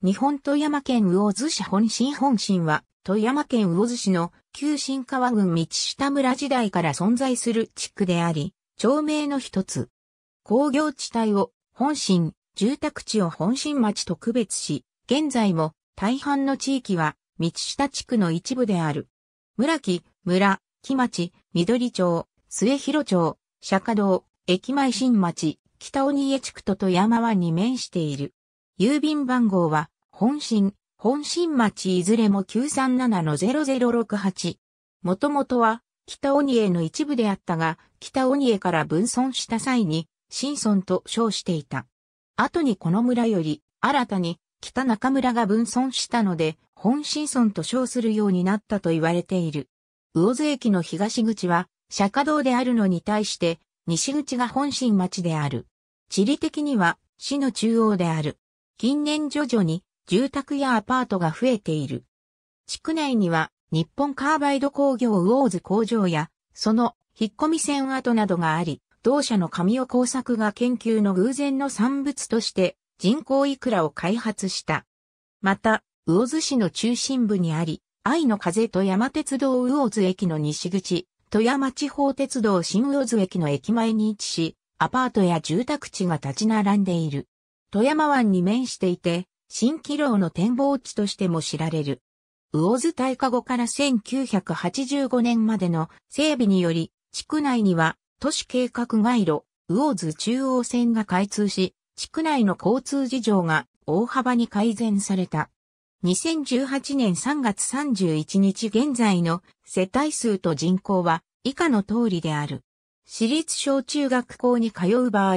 日本富山県魚津市本心本心は、富山県魚津市の旧新川郡道下村時代から存在する地区であり、町名の一つ。工業地帯を本心、住宅地を本心町特別し、現在も大半の地域は道下地区の一部である。村木、村、木町、緑町、末広町、釈迦堂、駅前新町、北鬼江地区と富山湾に面している。郵便番号は、本心、本心町いずれも937-0068。もともとは、北鬼江の一部であったが、北鬼江から分村した際に、新村と称していた。後にこの村より、新たに、北中村が分村したので、本新村と称するようになったと言われている。魚津駅の東口は、釈迦堂であるのに対して、西口が本新町である。地理的には、市の中央である。近年徐々に住宅やアパートが増えている。地区内には日本カーバイド工業ウォーズ工場やその引っ込み線跡などがあり、同社の紙を工作が研究の偶然の産物として人工イクラを開発した。また、魚津市の中心部にあり、愛の風と山鉄道魚津駅の西口、富山地方鉄道新魚津駅の駅前に位置し、アパートや住宅地が立ち並んでいる。富山湾に面していて、新気楼の展望地としても知られる。魚津大化後から1985年までの整備により、地区内には都市計画街路、魚津中央線が開通し、地区内の交通事情が大幅に改善された。2018年3月31日現在の世帯数と人口は以下の通りである。私立小中学校に通う場合、